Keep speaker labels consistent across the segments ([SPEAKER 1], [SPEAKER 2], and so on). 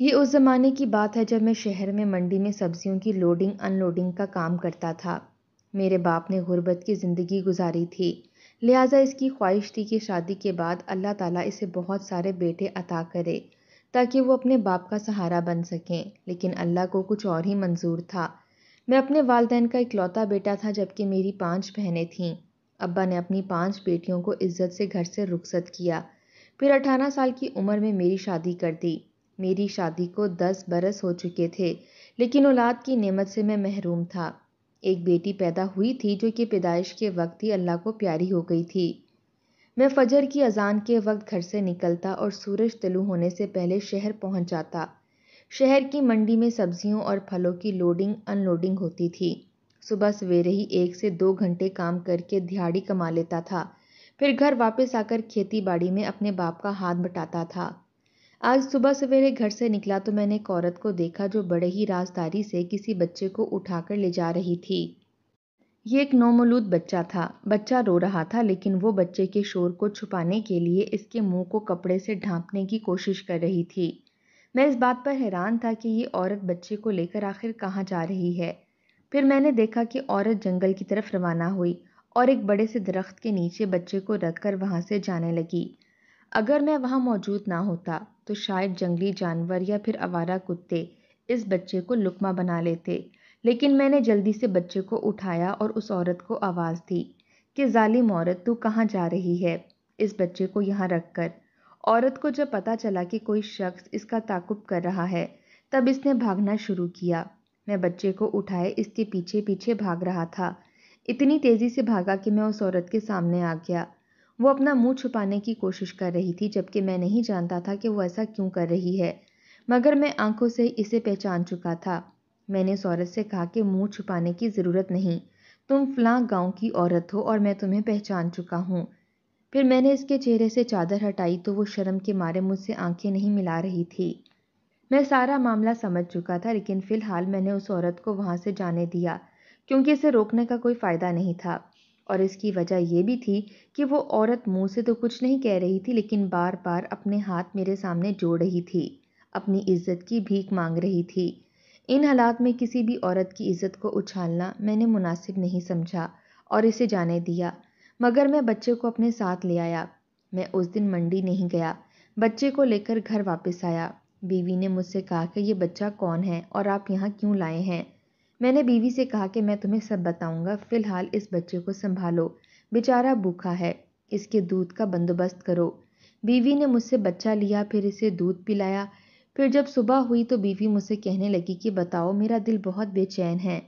[SPEAKER 1] ये उस ज़माने की बात है जब मैं शहर में मंडी में सब्जियों की लोडिंग अनलोडिंग का काम करता था मेरे बाप ने गुर्बत की ज़िंदगी गुजारी थी लिहाजा इसकी ख्वाहिश थी कि शादी के बाद अल्लाह ताला इसे बहुत सारे बेटे अता करे ताकि वो अपने बाप का सहारा बन सकें लेकिन अल्लाह को कुछ और ही मंजूर था मैं अपने वालदेन का इकलौता बेटा था जबकि मेरी पाँच बहनें थीं अब्बा ने अपनी पाँच बेटियों को इज्जत से घर से रुखसत किया फिर अठारह साल की उम्र में मेरी शादी कर दी मेरी शादी को दस बरस हो चुके थे लेकिन औलाद की नेमत से मैं महरूम था एक बेटी पैदा हुई थी जो कि पैदाइश के वक्त ही अल्लाह को प्यारी हो गई थी मैं फजर की अजान के वक्त घर से निकलता और सूरज तलु होने से पहले शहर पहुंच जाता शहर की मंडी में सब्जियों और फलों की लोडिंग अनलोडिंग होती थी सुबह सवेरे ही एक से दो घंटे काम करके दिहाड़ी कमा लेता था फिर घर वापस आकर खेती बाड़ी में अपने बाप का हाथ बटाता था आज सुबह सवेरे घर से निकला तो मैंने एक औरत को देखा जो बड़े ही राजदारी से किसी बच्चे को उठाकर ले जा रही थी ये एक नोमलूद बच्चा था बच्चा रो रहा था लेकिन वो बच्चे के शोर को छुपाने के लिए इसके मुंह को कपड़े से ढांपने की कोशिश कर रही थी मैं इस बात पर हैरान था कि ये औरत बच्चे को लेकर आखिर कहाँ जा रही है फिर मैंने देखा कि औरत जंगल की तरफ रवाना हुई और एक बड़े से दरख्त के नीचे बच्चे को रख कर वहाँ से जाने लगी अगर मैं वहाँ मौजूद ना होता तो शायद जंगली जानवर या फिर आवारा कुत्ते इस बच्चे को लुकमा बना लेते लेकिन मैंने जल्दी से बच्चे को उठाया और उस औरत को आवाज़ दी कि जालिम औरत तू कहाँ जा रही है इस बच्चे को यहाँ रख कर औरत को जब पता चला कि कोई शख्स इसका ताकुब कर रहा है तब इसने भागना शुरू किया मैं बच्चे को उठाए इसके पीछे पीछे भाग रहा था इतनी तेज़ी से भागा कि मैं उस औरत के सामने आ गया वो अपना मुंह छुपाने की कोशिश कर रही थी जबकि मैं नहीं जानता था कि वो ऐसा क्यों कर रही है मगर मैं आंखों से इसे पहचान चुका था मैंने सौरस से कहा कि मुंह छुपाने की ज़रूरत नहीं तुम फ्लां गांव की औरत हो और मैं तुम्हें पहचान चुका हूँ फिर मैंने इसके चेहरे से चादर हटाई तो वो शर्म के मारे मुझसे आँखें नहीं मिला रही थी मैं सारा मामला समझ चुका था लेकिन फ़िलहाल मैंने उस औरत को वहाँ से जाने दिया क्योंकि इसे रोकने का कोई फ़ायदा नहीं था और इसकी वजह ये भी थी कि वो औरत मुँह से तो कुछ नहीं कह रही थी लेकिन बार बार अपने हाथ मेरे सामने जोड़ रही थी अपनी इज़्ज़त की भीख मांग रही थी इन हालात में किसी भी औरत की इज़्ज़त को उछालना मैंने मुनासिब नहीं समझा और इसे जाने दिया मगर मैं बच्चे को अपने साथ ले आया मैं उस दिन मंडी नहीं गया बच्चे को लेकर घर वापस आया बीवी ने मुझसे कहा कि ये बच्चा कौन है और आप यहाँ क्यों लाए हैं मैंने बीवी से कहा कि मैं तुम्हें सब बताऊंगा फ़िलहाल इस बच्चे को संभालो बेचारा भूखा है इसके दूध का बंदोबस्त करो बीवी ने मुझसे बच्चा लिया फिर इसे दूध पिलाया फिर जब सुबह हुई तो बीवी मुझसे कहने लगी कि बताओ मेरा दिल बहुत बेचैन है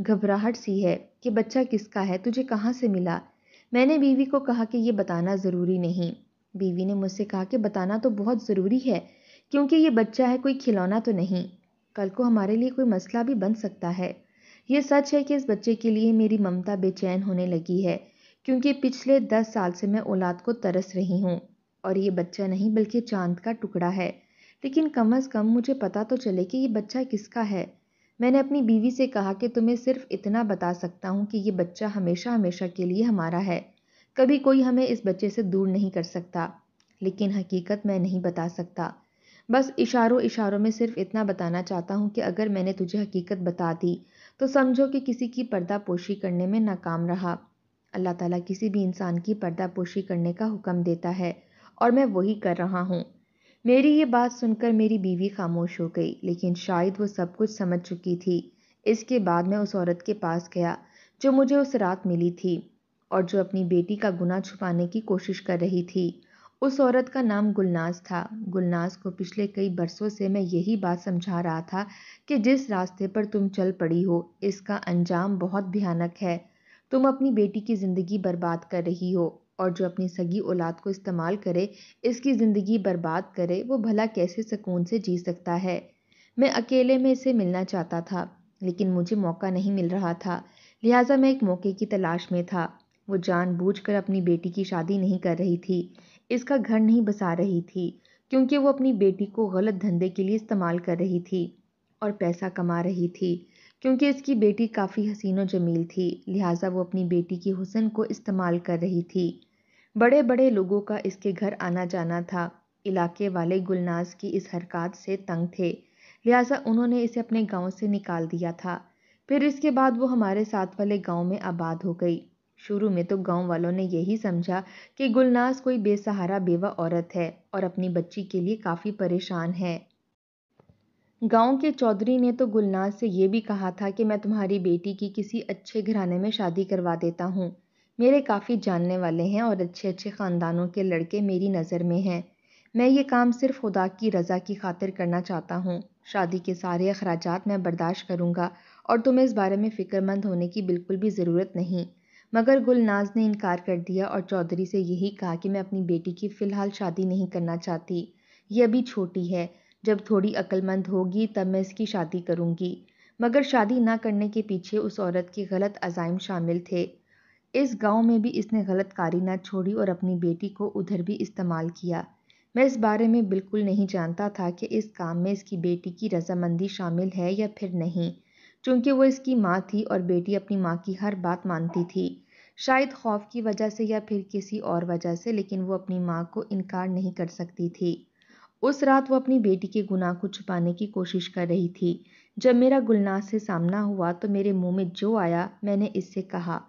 [SPEAKER 1] घबराहट सी है कि बच्चा किसका है तुझे कहाँ से मिला मैंने बीवी को कहा कि ये बताना ज़रूरी नहीं बीवी ने मुझसे कहा कि बताना तो बहुत ज़रूरी है क्योंकि ये बच्चा है कोई खिलौना तो नहीं कल को हमारे लिए कोई मसला भी बन सकता है ये सच है कि इस बच्चे के लिए मेरी ममता बेचैन होने लगी है क्योंकि पिछले दस साल से मैं औलाद को तरस रही हूँ और ये बच्चा नहीं बल्कि चांद का टुकड़ा है लेकिन कम अज़ कम मुझे पता तो चले कि ये बच्चा किसका है मैंने अपनी बीवी से कहा कि तुम्हें सिर्फ इतना बता सकता हूँ कि ये बच्चा हमेशा हमेशा के लिए हमारा है कभी कोई हमें इस बच्चे से दूर नहीं कर सकता लेकिन हकीकत मैं नहीं बता सकता बस इशारों इशारों में सिर्फ इतना बताना चाहता हूँ कि अगर मैंने तुझे हकीकत बता दी तो समझो कि किसी की पर्दापोशी करने में नाकाम रहा अल्लाह ताला किसी भी इंसान की पर्दापोशी करने का हुक्म देता है और मैं वही कर रहा हूँ मेरी ये बात सुनकर मेरी बीवी खामोश हो गई लेकिन शायद वो सब कुछ समझ चुकी थी इसके बाद मैं उस औरत के पास गया जो मुझे उस रात मिली थी और जो अपनी बेटी का गुना छुपाने की कोशिश कर रही थी उस औरत का नाम गुलनाज़ था गुलनाज़ को पिछले कई बरसों से मैं यही बात समझा रहा था कि जिस रास्ते पर तुम चल पड़ी हो इसका अंजाम बहुत भयानक है तुम अपनी बेटी की ज़िंदगी बर्बाद कर रही हो और जो अपनी सगी औलाद को इस्तेमाल करे इसकी ज़िंदगी बर्बाद करे वो भला कैसे सुकून से जी सकता है मैं अकेले में इसे मिलना चाहता था लेकिन मुझे मौका नहीं मिल रहा था लिहाजा मैं एक मौके की तलाश में था वो जानबूझकर अपनी बेटी की शादी नहीं कर रही थी इसका घर नहीं बसा रही थी क्योंकि वो अपनी बेटी को गलत धंधे के लिए इस्तेमाल कर रही थी और पैसा कमा रही थी क्योंकि इसकी बेटी काफ़ी हसीन व जमील थी लिहाजा वो अपनी बेटी की हुसन को इस्तेमाल कर रही थी बड़े बड़े लोगों का इसके घर आना जाना था इलाके वाले गुलनाज की इस हरकत से तंग थे लिहाजा उन्होंने इसे अपने गांव से निकाल दिया था फिर इसके बाद वो हमारे साथ वाले गांव में आबाद हो गई शुरू में तो गांव वालों ने यही समझा कि गुलनाज कोई बेसहारा बेवा औरत है और अपनी बच्ची के लिए काफ़ी परेशान है गांव के चौधरी ने तो गुलनाज से ये भी कहा था कि मैं तुम्हारी बेटी की किसी अच्छे घराने में शादी करवा देता हूँ मेरे काफ़ी जानने वाले हैं और अच्छे अच्छे ख़ानदानों के लड़के मेरी नज़र में हैं मैं ये काम सिर्फ खुदा की रज़ा की खातिर करना चाहता हूँ शादी के सारे अखराज मैं बर्दाश्त करूँगा और तुम्हें इस बारे में फ़िक्रमंद होने की बिल्कुल भी ज़रूरत नहीं मगर गुलनाज ने इनकार कर दिया और चौधरी से यही कहा कि मैं अपनी बेटी की फ़िलहाल शादी नहीं करना चाहती ये अभी छोटी है जब थोड़ी अक्लमंद होगी तब मैं इसकी शादी करूँगी मगर शादी ना करने के पीछे उस औरत के गलत अजाइम शामिल थे इस गांव में भी इसने गलत कारी ना छोड़ी और अपनी बेटी को उधर भी इस्तेमाल किया मैं इस बारे में बिल्कुल नहीं जानता था कि इस काम में इसकी बेटी की रजामंदी शामिल है या फिर नहीं चूँकि वो इसकी माँ थी और बेटी अपनी माँ की हर बात मानती थी शायद खौफ की वजह से या फिर किसी और वजह से लेकिन वो अपनी माँ को इनकार नहीं कर सकती थी उस रात वो अपनी बेटी के गुनाह को छुपाने की कोशिश कर रही थी जब मेरा गुलनाज से सामना हुआ तो मेरे मुंह में जो आया मैंने इससे कहा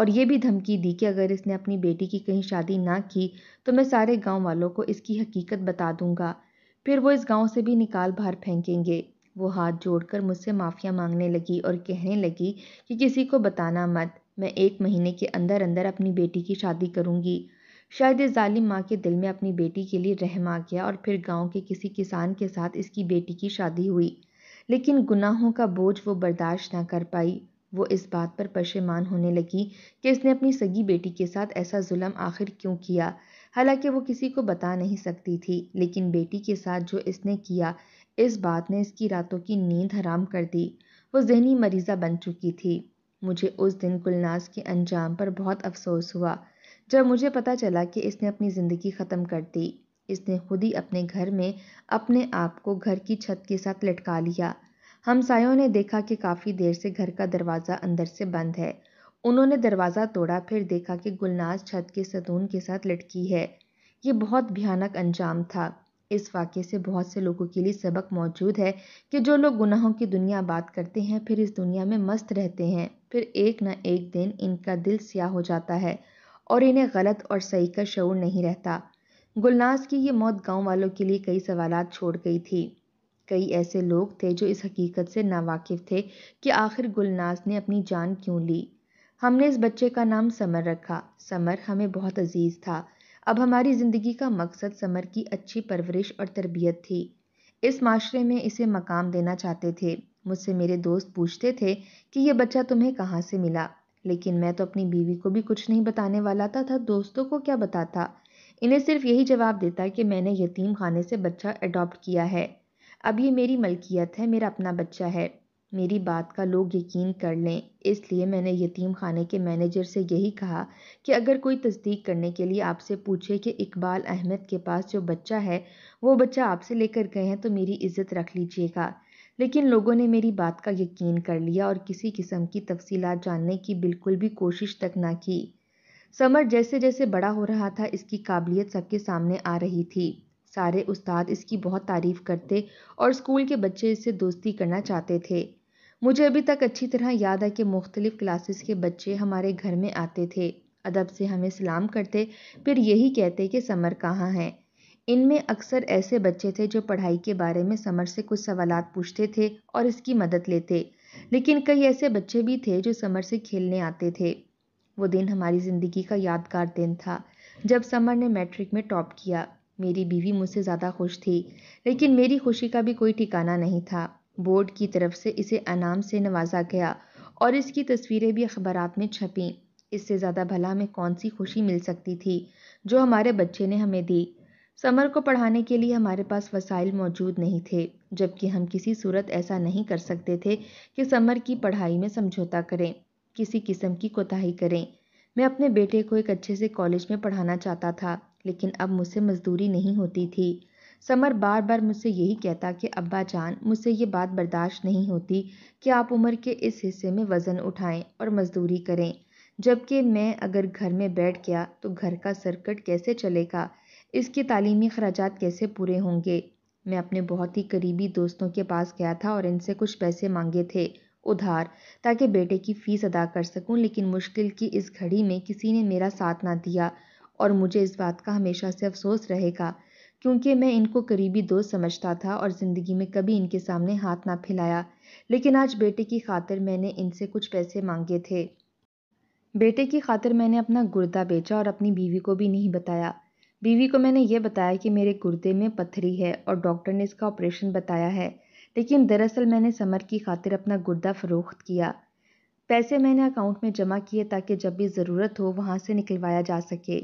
[SPEAKER 1] और ये भी धमकी दी कि अगर इसने अपनी बेटी की कहीं शादी ना की तो मैं सारे गांव वालों को इसकी हकीकत बता दूंगा फिर वो इस गांव से भी निकाल बाहर फेंकेंगे वो हाथ जोड़कर मुझसे माफ़िया मांगने लगी और कहने लगी कि किसी को बताना मत मैं एक महीने के अंदर अंदर अपनी बेटी की शादी करूंगी शायद इस जालिम माँ के दिल में अपनी बेटी के लिए रहम आ गया और फिर गांव के किसी किसान के साथ इसकी बेटी की शादी हुई लेकिन गुनाहों का बोझ वो बर्दाश्त ना कर पाई वो इस बात पर पशेमान होने लगी कि इसने अपनी सगी बेटी के साथ ऐसा जुल्म आखिर क्यों किया हालांकि वो किसी को बता नहीं सकती थी लेकिन बेटी के साथ जो इसने किया इस बात ने इसकी रातों की नींद हराम कर दी वो जहनी मरीज़ा बन चुकी थी मुझे उस दिन गुलनाज के अंजाम पर बहुत अफसोस हुआ जब मुझे पता चला कि इसने अपनी ज़िंदगी ख़त्म कर दी इसने खुद ही अपने घर में अपने आप को घर की छत के साथ लटका लिया हमसायों ने देखा कि काफ़ी देर से घर का दरवाज़ा अंदर से बंद है उन्होंने दरवाज़ा तोड़ा फिर देखा कि गुलनाज छत के सतून के साथ लटकी है ये बहुत भयानक अंजाम था इस वाक्य से बहुत से लोगों के लिए सबक मौजूद है कि जो लोग गुनाहों की दुनिया बात करते हैं फिर इस दुनिया में मस्त रहते हैं फिर एक न एक दिन इनका दिल स्याह हो जाता है और इन्हें गलत और सही का शऊर नहीं रहता गुलनाज की ये मौत गांव वालों के लिए कई सवाल छोड़ गई थी कई ऐसे लोग थे जो इस हकीकत से नावाकिफ थे कि आखिर गुलनाज ने अपनी जान क्यों ली हमने इस बच्चे का नाम समर रखा समर हमें बहुत अजीज़ था अब हमारी ज़िंदगी का मकसद समर की अच्छी परवरिश और तरबियत थी इस माशरे में इसे मकाम देना चाहते थे मुझसे मेरे दोस्त पूछते थे कि यह बच्चा तुम्हें कहाँ से मिला लेकिन मैं तो अपनी बीवी को भी कुछ नहीं बताने वाला था था दोस्तों को क्या बताता इन्हें सिर्फ यही जवाब देता कि मैंने यतीम खाने से बच्चा अडॉप्ट किया है अब ये मेरी मलकियत है मेरा अपना बच्चा है मेरी बात का लोग यकीन कर लें इसलिए मैंने यतीम खाने के मैनेजर से यही कहा कि अगर कोई तस्दीक करने के लिए आपसे पूछे कि इकबाल अहमद के पास जो बच्चा है वो बच्चा आपसे लेकर गए हैं तो मेरी इज़्ज़त रख लीजिएगा लेकिन लोगों ने मेरी बात का यकीन कर लिया और किसी किस्म की तफसीलात जानने की बिल्कुल भी कोशिश तक ना की समर जैसे जैसे बड़ा हो रहा था इसकी काबिलियत सबके सामने आ रही थी सारे उस्ताद इसकी बहुत तारीफ़ करते और स्कूल के बच्चे इससे दोस्ती करना चाहते थे मुझे अभी तक अच्छी तरह याद है कि मुख्तलिफ़ क्लासेस के बच्चे हमारे घर में आते थे अदब से हमें सलाम करते फिर यही कहते कि समर कहाँ हैं इनमें अक्सर ऐसे बच्चे थे जो पढ़ाई के बारे में समर से कुछ सवाल पूछते थे और इसकी मदद लेते लेकिन कई ऐसे बच्चे भी थे जो समर से खेलने आते थे वो दिन हमारी ज़िंदगी का यादगार दिन था जब समर ने मैट्रिक में टॉप किया मेरी बीवी मुझसे ज़्यादा खुश थी लेकिन मेरी खुशी का भी कोई ठिकाना नहीं था बोर्ड की तरफ से इसे अनाम से नवाजा गया और इसकी तस्वीरें भी अखबार में छपीं इससे ज़्यादा भला हमें कौन सी खुशी मिल सकती थी जो हमारे बच्चे ने हमें दी समर को पढ़ाने के लिए हमारे पास वसाइल मौजूद नहीं थे जबकि हम किसी सूरत ऐसा नहीं कर सकते थे कि समर की पढ़ाई में समझौता करें किसी किस्म की कोताही करें मैं अपने बेटे को एक अच्छे से कॉलेज में पढ़ाना चाहता था लेकिन अब मुझसे मजदूरी नहीं होती थी समर बार बार मुझसे यही कहता कि अब्बा जान मुझसे ये बात बर्दाश्त नहीं होती कि आप उम्र के इस हिस्से में वज़न उठाएं और मज़दूरी करें जबकि मैं अगर घर में बैठ गया तो घर का सर्कट कैसे चलेगा इसके तालीमी अखराज कैसे पूरे होंगे मैं अपने बहुत ही करीबी दोस्तों के पास गया था और इनसे कुछ पैसे मांगे थे उधार ताकि बेटे की फ़ीस अदा कर सकूं लेकिन मुश्किल की इस घड़ी में किसी ने मेरा साथ ना दिया और मुझे इस बात का हमेशा से अफसोस रहेगा क्योंकि मैं इनको करीबी दोस्त समझता था और ज़िंदगी में कभी इनके सामने हाथ ना फैलाया लेकिन आज बेटे की खातिर मैंने इनसे कुछ पैसे मांगे थे बेटे की खातिर मैंने अपना गुर्दा बेचा और अपनी बीवी को भी नहीं बताया बीवी को मैंने ये बताया कि मेरे गुर्दे में पथरी है और डॉक्टर ने इसका ऑपरेशन बताया है लेकिन दरअसल मैंने समर की खातिर अपना गुर्दा फरोख्त किया पैसे मैंने अकाउंट में जमा किए ताकि जब भी ज़रूरत हो वहाँ से निकलवाया जा सके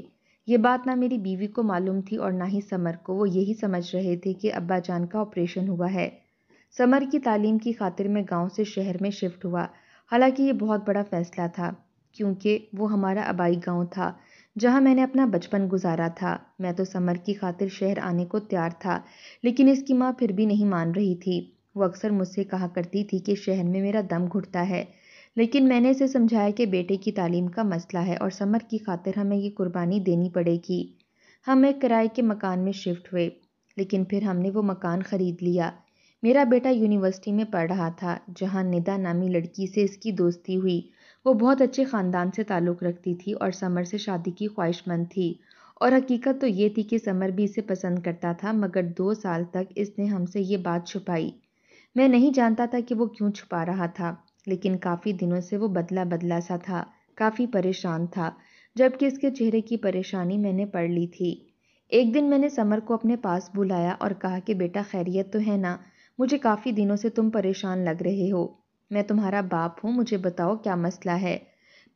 [SPEAKER 1] ये बात ना मेरी बीवी को मालूम थी और ना ही समर को वो यही समझ रहे थे कि अब्बा जान का ऑपरेशन हुआ है समर की तालीम की खातिर मैं गांव से शहर में शिफ्ट हुआ हालांकि ये बहुत बड़ा फैसला था क्योंकि वो हमारा आबाई गांव था जहां मैंने अपना बचपन गुजारा था मैं तो समर की खातिर शहर आने को तैयार था लेकिन इसकी माँ फिर भी नहीं मान रही थी वो अक्सर मुझसे कहा करती थी कि शहर में मेरा दम घुटता है लेकिन मैंने इसे समझाया कि बेटे की तालीम का मसला है और समर की खातिर हमें ये कुर्बानी देनी पड़ेगी हम एक किराए के मकान में शिफ्ट हुए लेकिन फिर हमने वो मकान ख़रीद लिया मेरा बेटा यूनिवर्सिटी में पढ़ रहा था जहाँ निदा नामी लड़की से इसकी दोस्ती हुई वो बहुत अच्छे ख़ानदान से ताल्लुक़ रखती थी और समर से शादी की ख्वाहिशमंद थी और हकीकत तो ये थी कि समर भी इसे पसंद करता था मगर दो साल तक इसने हमसे ये बात छुपाई मैं नहीं जानता था कि वो क्यों छुपा रहा था लेकिन काफ़ी दिनों से वो बदला बदला सा था काफ़ी परेशान था जबकि इसके चेहरे की परेशानी मैंने पढ़ ली थी एक दिन मैंने समर को अपने पास बुलाया और कहा कि बेटा खैरियत तो है ना मुझे काफ़ी दिनों से तुम परेशान लग रहे हो मैं तुम्हारा बाप हूँ मुझे बताओ क्या मसला है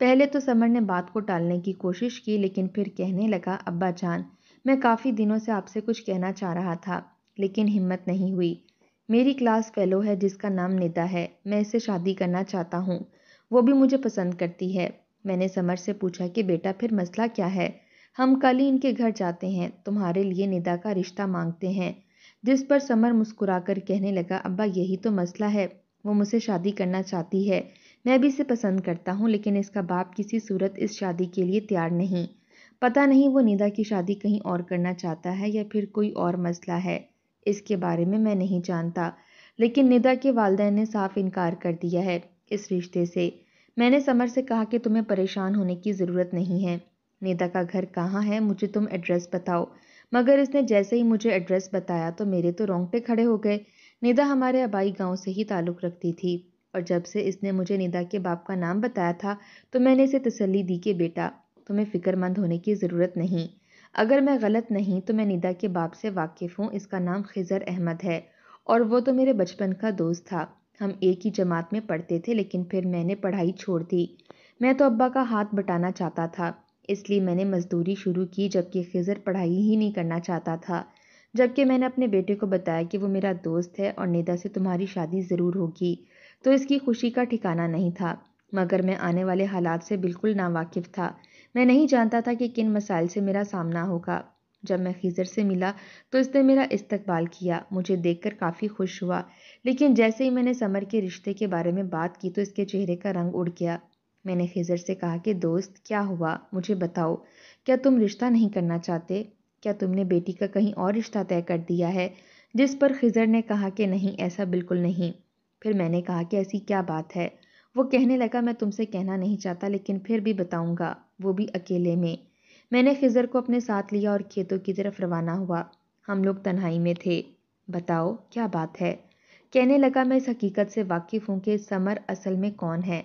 [SPEAKER 1] पहले तो समर ने बात को टालने की कोशिश की लेकिन फिर कहने लगा अब्बा जान मैं काफ़ी दिनों से आपसे कुछ कहना चाह रहा था लेकिन हिम्मत नहीं हुई मेरी क्लास फ़ेलो है जिसका नाम निदा है मैं इससे शादी करना चाहता हूँ वो भी मुझे पसंद करती है मैंने समर से पूछा कि बेटा फिर मसला क्या है हम कल ही इनके घर जाते हैं तुम्हारे लिए निदा का रिश्ता मांगते हैं जिस पर समर मुस्कुराकर कहने लगा अब्बा यही तो मसला है वो मुझसे शादी करना चाहती है मैं भी इसे पसंद करता हूँ लेकिन इसका बाप किसी सूरत इस शादी के लिए तैयार नहीं पता नहीं वो निदा की शादी कहीं और करना चाहता है या फिर कोई और मसला है इसके बारे में मैं नहीं जानता लेकिन निदा के वालदे ने साफ इनकार कर दिया है इस रिश्ते से मैंने समर से कहा कि तुम्हें परेशान होने की ज़रूरत नहीं है निदा का घर कहाँ है मुझे तुम एड्रेस बताओ मगर इसने जैसे ही मुझे एड्रेस बताया तो मेरे तो रोंगटे खड़े हो गए निदा हमारे आबाई गांव से ही ताल्लुक़ रखती थी और जब से इसने मुझे निदा के बाप का नाम बताया था तो मैंने इसे तसल्ली दी कि बेटा तुम्हें फ़िक्रमंद होने की ज़रूरत नहीं अगर मैं गलत नहीं तो मैं निदा के बाप से वाकिफ़ हूँ इसका नाम खिज़र अहमद है और वो तो मेरे बचपन का दोस्त था हम एक ही जमात में पढ़ते थे लेकिन फिर मैंने पढ़ाई छोड़ दी मैं तो अब्बा का हाथ बटाना चाहता था इसलिए मैंने मज़दूरी शुरू की जबकि खिज़र पढ़ाई ही नहीं करना चाहता था जबकि मैंने अपने बेटे को बताया कि वो मेरा दोस्त है और निदा से तुम्हारी शादी ज़रूर होगी तो इसकी खुशी का ठिकाना नहीं था मगर मैं आने वाले हालात से बिल्कुल नावाकिफ था मैं नहीं जानता था कि किन मसाइल से मेरा सामना होगा जब मैं खीज़र से मिला तो इसने मेरा इस्तकबाल किया मुझे देखकर काफ़ी खुश हुआ लेकिन जैसे ही मैंने समर के रिश्ते के बारे में बात की तो इसके चेहरे का रंग उड़ गया मैंने खिजर से कहा कि दोस्त क्या हुआ मुझे बताओ क्या तुम रिश्ता नहीं करना चाहते क्या तुमने बेटी का कहीं और रिश्ता तय कर दिया है जिस पर खिजर ने कहा कि नहीं ऐसा बिल्कुल नहीं फिर मैंने कहा कि ऐसी क्या बात है वो कहने लगा मैं तुमसे कहना नहीं चाहता लेकिन फिर भी बताऊंगा वो भी अकेले में मैंने ख़िज़र को अपने साथ लिया और खेतों की तरफ रवाना हुआ हम लोग तन्हाई में थे बताओ क्या बात है कहने लगा मैं इस हकीकत से वाकिफ़ हूँ कि समर असल में कौन है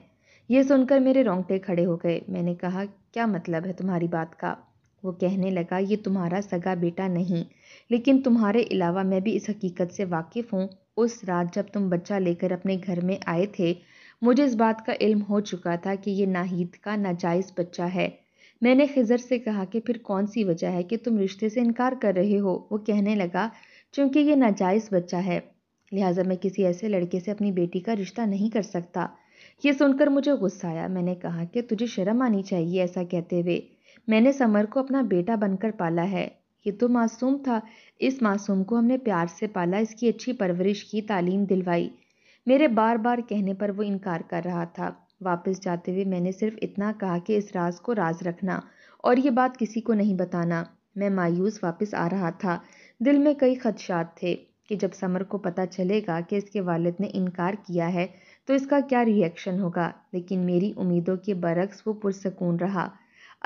[SPEAKER 1] ये सुनकर मेरे रोंगटे खड़े हो गए मैंने कहा क्या मतलब है तुम्हारी बात का वो कहने लगा ये तुम्हारा सगा बेटा नहीं लेकिन तुम्हारे अलावा मैं भी इस हकीकत से वाकिफ़ हूँ उस रात जब तुम बच्चा लेकर अपने घर में आए थे मुझे इस बात का इल्म हो चुका था कि ये नाहिद का नाजायज़ बच्चा है मैंने खिजर से कहा कि फिर कौन सी वजह है कि तुम रिश्ते से इनकार कर रहे हो वो कहने लगा चूँकि ये नाजायज़ बच्चा है लिहाजा मैं किसी ऐसे लड़के से अपनी बेटी का रिश्ता नहीं कर सकता ये सुनकर मुझे गुस्सा आया मैंने कहा कि तुझे शर्म आनी चाहिए ऐसा कहते हुए मैंने समर को अपना बेटा बनकर पाला है ये तो मासूम था इस मासूम को हमने प्यार से पाला इसकी अच्छी परवरिश की तालीम दिलवाई मेरे बार बार कहने पर वो इनकार कर रहा था वापस जाते हुए मैंने सिर्फ इतना कहा कि इस राज को राज रखना और ये बात किसी को नहीं बताना मैं मायूस वापस आ रहा था दिल में कई खदशात थे कि जब समर को पता चलेगा कि इसके वालिद ने इनकार किया है तो इसका क्या रिएक्शन होगा लेकिन मेरी उम्मीदों के बरक्स वो पुरसकून रहा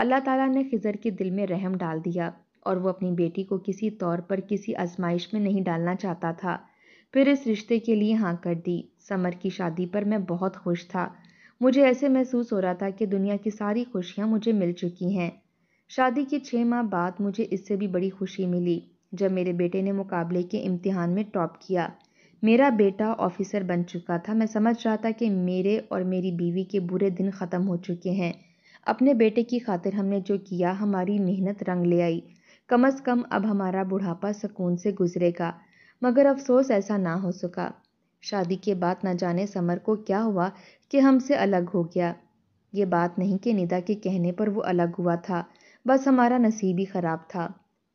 [SPEAKER 1] अल्लाह ताला ने खिजर के दिल में रहम डाल दिया और वो अपनी बेटी को किसी तौर पर किसी आजमाइश में नहीं डालना चाहता था फिर इस रिश्ते के लिए हाँ कर दी समर की शादी पर मैं बहुत खुश था मुझे ऐसे महसूस हो रहा था कि दुनिया की सारी खुशियाँ मुझे मिल चुकी हैं शादी के छः माह बाद मुझे इससे भी बड़ी खुशी मिली जब मेरे बेटे ने मुकाबले के इम्तिहान में टॉप किया मेरा बेटा ऑफिसर बन चुका था मैं समझ रहा था कि मेरे और मेरी बीवी के बुरे दिन ख़त्म हो चुके हैं अपने बेटे की खातिर हमने जो किया हमारी मेहनत रंग ले आई कम अज़ कम अब हमारा बुढ़ापा सुकून से गुजरेगा मगर अफसोस ऐसा ना हो सका शादी के बाद न जाने समर को क्या हुआ कि हमसे अलग हो गया ये बात नहीं कि निदा के कहने पर वो अलग हुआ था बस हमारा नसीब ही ख़राब था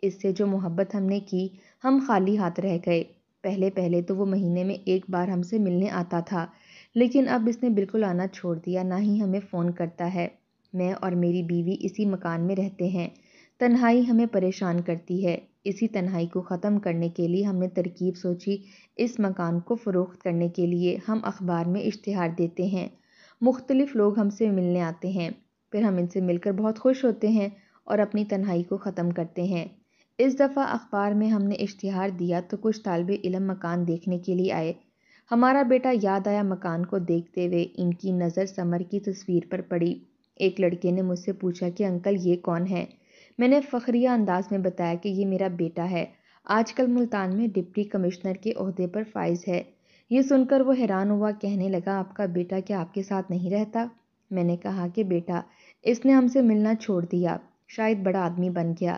[SPEAKER 1] इससे जो मोहब्बत हमने की हम खाली हाथ रह गए पहले पहले तो वो महीने में एक बार हमसे मिलने आता था लेकिन अब इसने बिल्कुल आना छोड़ दिया ना ही हमें फ़ोन करता है मैं और मेरी बीवी इसी मकान में रहते हैं तन्हाई हमें परेशान करती है इसी तन्हाई को ख़त्म करने के लिए हमने तरकीब सोची इस मकान को फ़रोख्त करने के लिए हम अखबार में इश्तहार देते हैं मुख्तलिफ़ लोग हमसे मिलने आते हैं फिर हम इनसे मिलकर बहुत खुश होते हैं और अपनी तन्हाई को ख़त्म करते हैं इस दफ़ा अखबार में हमने इश्तहार दिया तो कुछ तालब इलम मकान देखने के लिए आए हमारा बेटा याद आया मकान को देखते हुए इनकी नज़र समर की तस्वीर पर पड़ी एक लड़के ने मुझसे पूछा कि अंकल ये कौन है मैंने फ़खरिया अंदाज में बताया कि ये मेरा बेटा है आजकल मुल्तान में डिप्टी कमिश्नर के अहदे पर फाइज है ये सुनकर वो हैरान हुआ कहने लगा आपका बेटा क्या आपके साथ नहीं रहता मैंने कहा कि बेटा इसने हमसे मिलना छोड़ दिया शायद बड़ा आदमी बन गया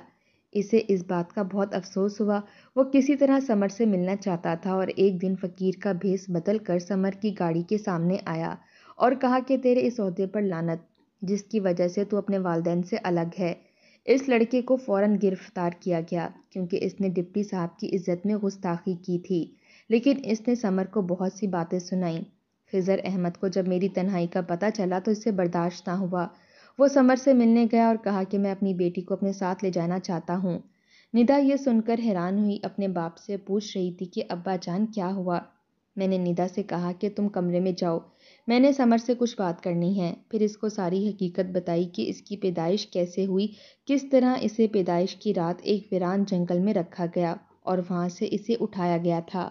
[SPEAKER 1] इसे इस बात का बहुत अफसोस हुआ वो किसी तरह समर से मिलना चाहता था और एक दिन फ़कीर का भेस बदल कर समर की गाड़ी के सामने आया और कहा कि तेरे इस अहदे पर लानत जिसकी वजह से तू अपने वालदेन से अलग है इस लड़के को फौरन गिरफ्तार किया गया क्योंकि इसने डिप्टी साहब की इज्जत में गुस्ताखी की थी लेकिन इसने समर को बहुत सी बातें सुनाईं खिजर अहमद को जब मेरी तन्हाई का पता चला तो इससे बर्दाश्त ना हुआ वो समर से मिलने गया और कहा कि मैं अपनी बेटी को अपने साथ ले जाना चाहता हूँ निदा ये सुनकर हैरान हुई अपने बाप से पूछ रही थी कि अब्बा जान क्या हुआ मैंने निदा से कहा कि तुम कमरे में जाओ मैंने समर से कुछ बात करनी है फिर इसको सारी हकीकत बताई कि इसकी पैदाइश कैसे हुई किस तरह इसे पैदाइश की रात एक वीरान जंगल में रखा गया और वहाँ से इसे उठाया गया था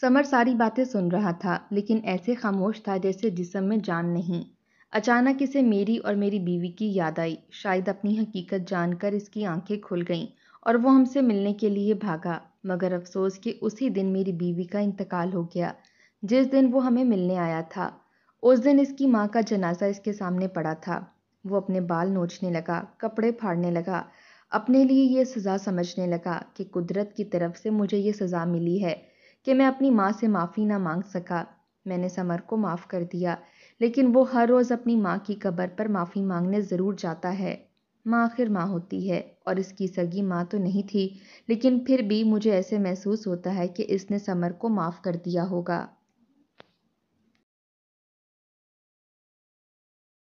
[SPEAKER 1] समर सारी बातें सुन रहा था लेकिन ऐसे खामोश था जैसे जिसम में जान नहीं अचानक इसे मेरी और मेरी बीवी की याद आई शायद अपनी हकीकत जानकर इसकी आंखें खुल गईं और वो हमसे मिलने के लिए भागा मगर अफसोस कि उसी दिन मेरी बीवी का इंतकाल हो गया जिस दिन वो हमें मिलने आया था उस दिन इसकी माँ का जनाजा इसके सामने पड़ा था वो अपने बाल नोचने लगा कपड़े फाड़ने लगा अपने लिए ये सज़ा समझने लगा कि कुदरत की तरफ से मुझे ये सज़ा मिली है कि मैं अपनी माँ से माफ़ी ना मांग सका मैंने समर को माफ़ कर दिया लेकिन वो हर रोज़ अपनी माँ की कब्र पर माफ़ी मांगने ज़रूर जाता है माँ आखिर माँ होती है और इसकी सगी माँ तो नहीं थी लेकिन फिर भी मुझे ऐसे महसूस होता है कि इसने समर को माफ़ कर दिया होगा